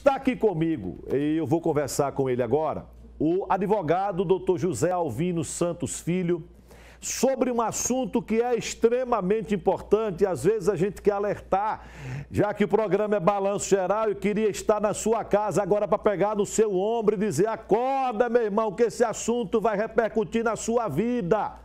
Está aqui comigo, e eu vou conversar com ele agora, o advogado doutor José Alvino Santos Filho, sobre um assunto que é extremamente importante e às vezes a gente quer alertar, já que o programa é Balanço Geral, eu queria estar na sua casa agora para pegar no seu ombro e dizer: acorda, meu irmão, que esse assunto vai repercutir na sua vida.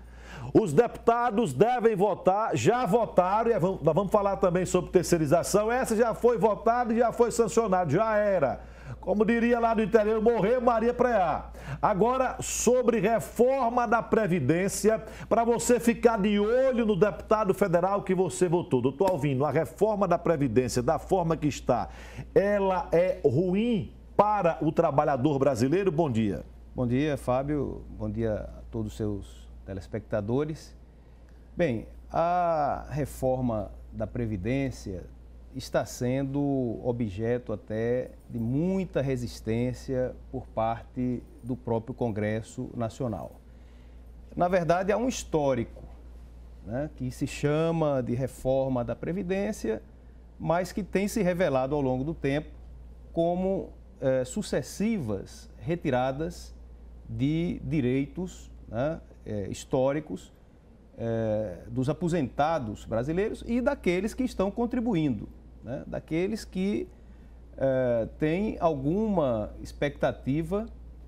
Os deputados devem votar, já votaram, e é, vamos, nós vamos falar também sobre terceirização. Essa já foi votada e já foi sancionada, já era. Como diria lá do interior, morreu Maria Preá. Agora, sobre reforma da Previdência, para você ficar de olho no deputado federal que você votou. Doutor Alvino, a reforma da Previdência, da forma que está, ela é ruim para o trabalhador brasileiro? Bom dia. Bom dia, Fábio. Bom dia a todos os seus telespectadores. Bem, a reforma da Previdência está sendo objeto até de muita resistência por parte do próprio Congresso Nacional. Na verdade, há um histórico né, que se chama de reforma da Previdência, mas que tem se revelado ao longo do tempo como eh, sucessivas retiradas de direitos né, é, históricos é, dos aposentados brasileiros e daqueles que estão contribuindo, né, daqueles que é, têm alguma expectativa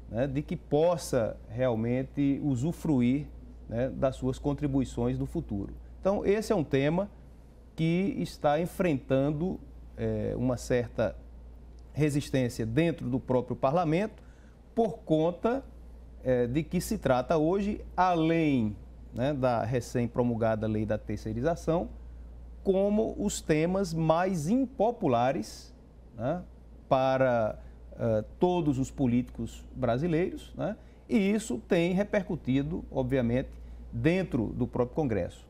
né, de que possa realmente usufruir né, das suas contribuições do futuro. Então, esse é um tema que está enfrentando é, uma certa resistência dentro do próprio parlamento por conta é, de que se trata hoje, além né, da recém-promulgada lei da terceirização, como os temas mais impopulares né, para uh, todos os políticos brasileiros, né, e isso tem repercutido, obviamente, dentro do próprio Congresso.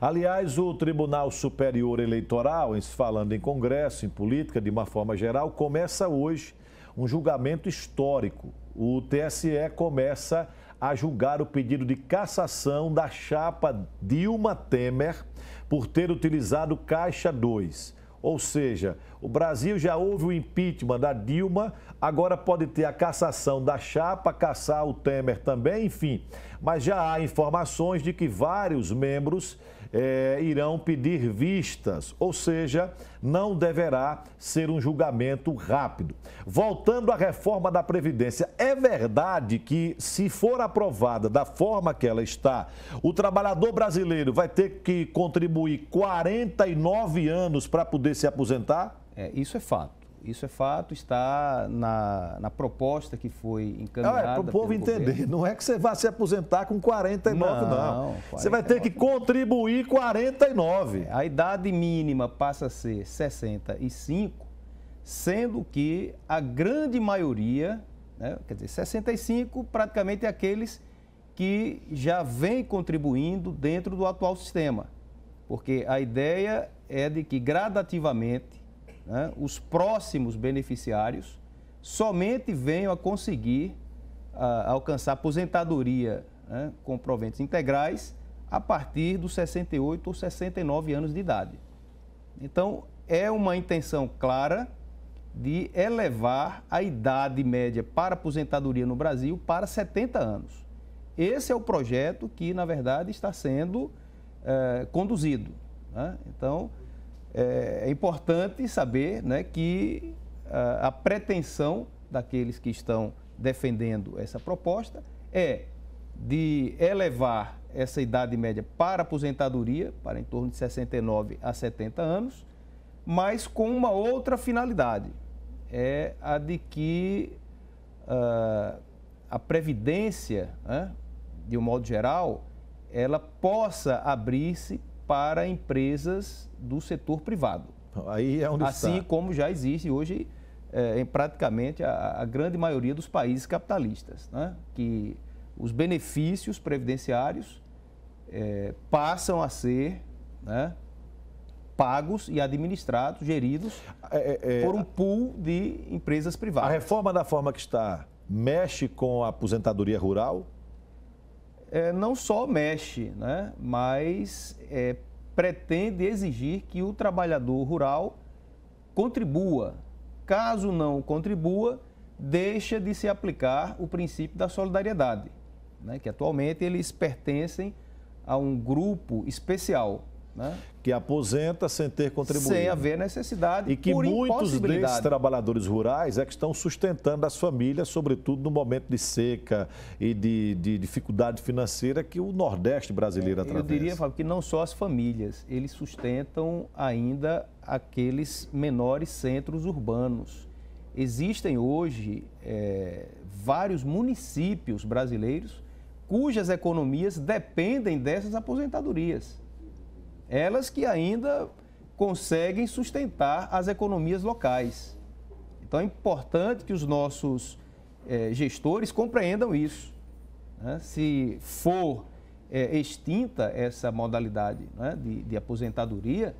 Aliás, o Tribunal Superior Eleitoral, falando em Congresso, em política, de uma forma geral, começa hoje um julgamento histórico o TSE começa a julgar o pedido de cassação da chapa Dilma Temer por ter utilizado Caixa 2. Ou seja, o Brasil já houve o impeachment da Dilma, agora pode ter a cassação da chapa, caçar o Temer também, enfim. Mas já há informações de que vários membros é, irão pedir vistas, ou seja, não deverá ser um julgamento rápido. Voltando à reforma da Previdência, é verdade que, se for aprovada da forma que ela está, o trabalhador brasileiro vai ter que contribuir 49 anos para poder se aposentar? É, isso é fato. Isso é fato, está na, na proposta que foi é encaminhada. Ah, é, para o povo entender, governo. não é que você vai se aposentar com 49, não. não. 49. Você vai ter que contribuir 49. A idade mínima passa a ser 65, sendo que a grande maioria, né, quer dizer, 65 praticamente é aqueles que já vem contribuindo dentro do atual sistema. Porque a ideia é de que gradativamente né, os próximos beneficiários somente venham a conseguir a, ah, alcançar aposentadoria né, com proventos integrais a partir dos 68 ou 69 anos de idade. Então, é uma intenção clara de elevar a idade média para aposentadoria no Brasil para 70 anos. Esse é o projeto que, na verdade, está sendo eh, conduzido. Né? Então, é, é, importante saber né, que a, ah, a pretensão daqueles que estão defendendo essa proposta é de elevar essa idade média para aposentadoria, para em torno de 69 a 70 anos, mas com uma outra finalidade, é a de que uh, a previdência, né, de um modo geral, ela possa abrir-se para empresas do setor privado. Aí é onde assim está. como já existe hoje é, em praticamente a, a, grande maioria dos países capitalistas, né? que os benefícios previdenciários é, passam a ser né, pagos e administrados, geridos é, é, é por um pool de empresas privadas. A reforma da forma que está mexe com a aposentadoria rural? é, não só mexe, né, mas é, pretende exigir que o trabalhador rural contribua. Caso não contribua, deixa de se aplicar o princípio da solidariedade, né, que atualmente eles pertencem a um grupo especial né? que aposenta sem ter contribuído. Sem haver necessidade. E que muitos desses trabalhadores rurais é que estão sustentando as famílias, sobretudo no momento de seca e de, de dificuldade financeira que o Nordeste brasileiro é, atravessa. Eu diria, Fábio, que não só as famílias, eles sustentam ainda aqueles menores centros urbanos. Existem hoje é, vários municípios brasileiros cujas economias dependem dessas aposentadorias elas que ainda conseguem sustentar as economias locais. Então é importante que os nossos eh, gestores compreendam isso. Né? Se for eh, extinta essa modalidade né, de, de aposentadoria,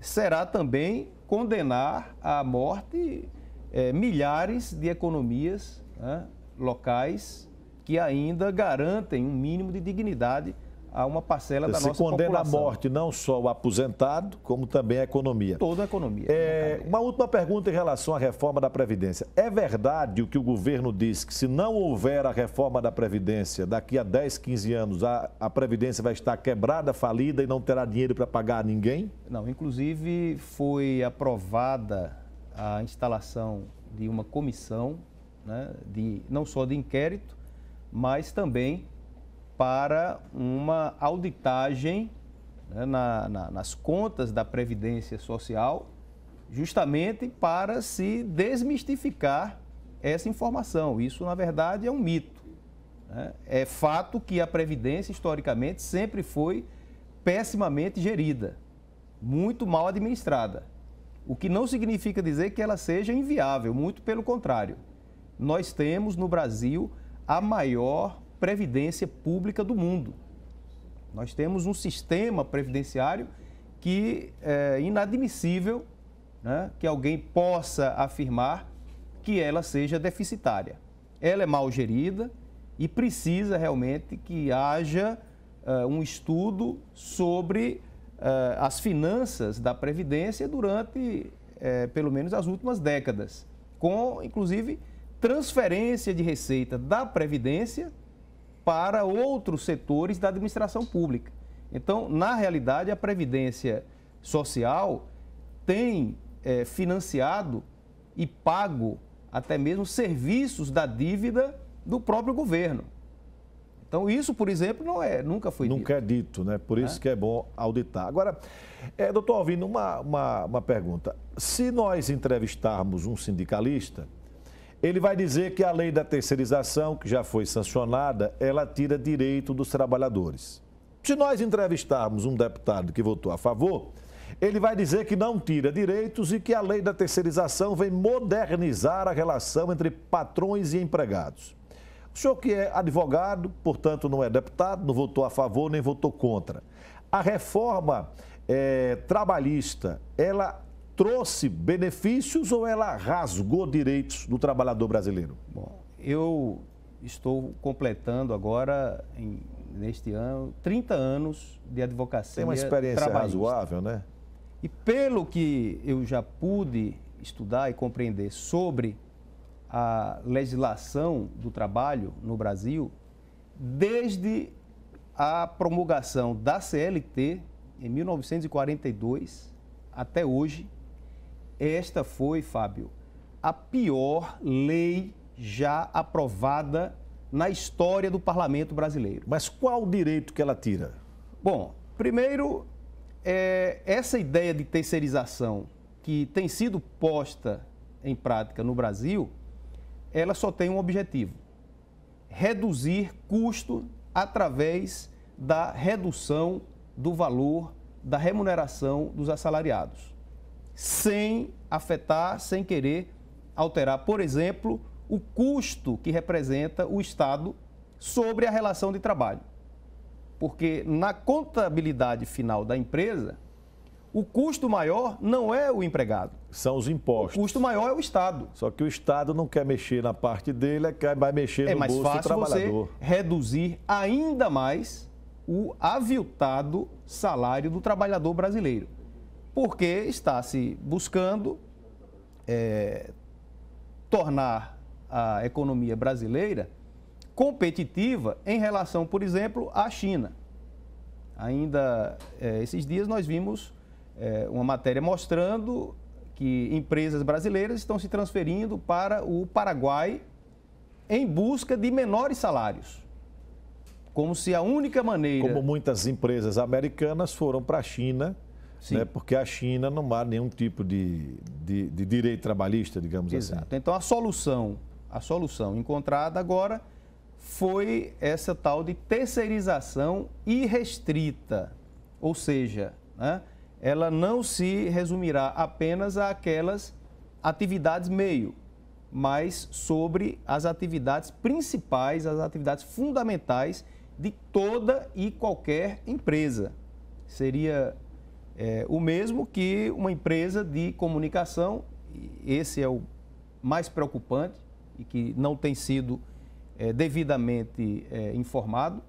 será também condenar à morte eh, milhares de economias né, locais que ainda garantem um mínimo de dignidade a uma parcela da nossa população. Se condena à morte não só o aposentado, como também a economia. Toda a economia. É, uma última pergunta em relação à reforma da Previdência. É verdade o que o governo diz, que se não houver a reforma da Previdência, daqui a 10, 15 anos, a, a Previdência vai estar quebrada, falida e não terá dinheiro para pagar a ninguém? Não, inclusive foi aprovada a instalação de uma comissão, né, de, não só de inquérito, mas também para uma auditagem né, na, na, nas contas da Previdência Social, justamente para se desmistificar essa informação. Isso, na verdade, é um mito. Né? É fato que a Previdência, historicamente, sempre foi pessimamente gerida, muito mal administrada. O que não significa dizer que ela seja inviável, muito pelo contrário. Nós temos no Brasil a maior previdência pública do mundo. Nós temos um sistema previdenciário que é inadmissível né, que alguém possa afirmar que ela seja deficitária. Ela é mal gerida e precisa realmente que haja uh, um estudo sobre uh, as finanças da Previdência durante uh, pelo menos as últimas décadas, com inclusive transferência de receita da Previdência para outros setores da administração pública. Então, na realidade, a Previdência Social tem é, financiado e pago até mesmo serviços da dívida do próprio governo. Então, isso, por exemplo, não é, nunca foi nunca dito. Nunca é dito, né? Por isso é. que é bom auditar. Agora, é, doutor Alvino, uma, uma, uma pergunta. Se nós entrevistarmos um sindicalista, ele vai dizer que a lei da terceirização, que já foi sancionada, ela tira direito dos trabalhadores. Se nós entrevistarmos um deputado que votou a favor, ele vai dizer que não tira direitos e que a lei da terceirização vem modernizar a relação entre patrões e empregados. O senhor que é advogado, portanto não é deputado, não votou a favor nem votou contra. A reforma é, trabalhista, ela trouxe benefícios ou ela rasgou direitos do trabalhador brasileiro? Bom, eu estou completando agora, em, neste ano, 30 anos de advocacia. Tem uma experiência razoável, né? E pelo que eu já pude estudar e compreender sobre a legislação do trabalho no Brasil, desde a promulgação da CLT em 1942 até hoje, esta foi, Fábio, a pior lei já aprovada na história do parlamento brasileiro. Mas qual o direito que ela tira? Bom, primeiro, é, essa ideia de terceirização que tem sido posta em prática no Brasil, ela só tem um objetivo: reduzir custo através da redução do valor da remuneração dos assalariados sem afetar, sem querer alterar, por exemplo, o custo que representa o Estado sobre a relação de trabalho. Porque na contabilidade final da empresa, o custo maior não é o empregado. São os impostos. O custo maior é o Estado. Só que o Estado não quer mexer na parte dele, é vai mexer é no bolso do trabalhador. É mais fácil reduzir ainda mais o aviltado salário do trabalhador brasileiro porque está se buscando é, tornar a economia brasileira competitiva em relação, por exemplo, à China. Ainda é, esses dias nós vimos é, uma matéria mostrando que empresas brasileiras estão se transferindo para o Paraguai em busca de menores salários. Como se a única maneira. Como muitas empresas americanas foram para a China Sim. Né? Porque a China não há nenhum tipo de, de, de direito trabalhista, digamos Exato. assim. Exato. Então a solução, a solução encontrada agora foi essa tal de terceirização irrestrita, ou seja, né, ela não se resumirá apenas a aquelas atividades meio, mas sobre as atividades principais, as atividades fundamentais de toda e qualquer empresa. Seria é, o mesmo que uma empresa de comunicação, esse é o mais preocupante e que não tem sido é, devidamente é, informado.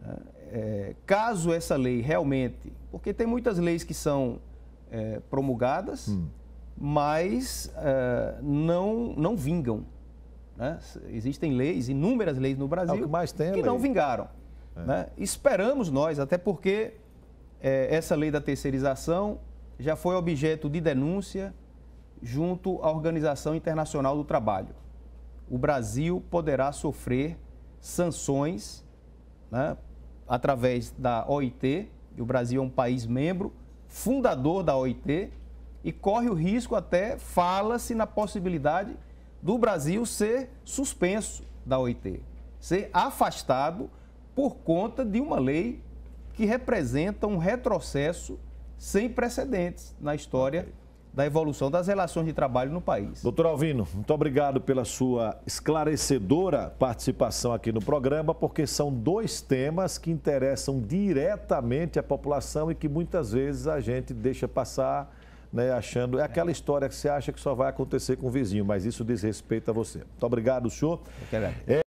Né? É, caso essa lei realmente, porque tem muitas leis que são é, promulgadas, hum. mas é, não, não vingam. Né? Existem leis, inúmeras leis no Brasil, que, que não vingaram. Né? Esperamos nós, até porque é, essa lei da terceirização já foi objeto de denúncia junto à Organização Internacional do Trabalho. O Brasil poderá sofrer sanções né, através da OIT, e o Brasil é um país membro, fundador da OIT, e corre o risco até, fala-se na possibilidade do Brasil ser suspenso da OIT, ser afastado por conta de uma lei que representa um retrocesso sem precedentes na história da evolução das relações de trabalho no país. Doutor Alvino, muito obrigado pela sua esclarecedora participação aqui no programa, porque são dois temas que interessam diretamente a população e que muitas vezes a gente deixa passar. Né, achando. É aquela história que você acha que só vai acontecer com o vizinho, mas isso diz respeito a você. Muito obrigado, senhor. Eu quero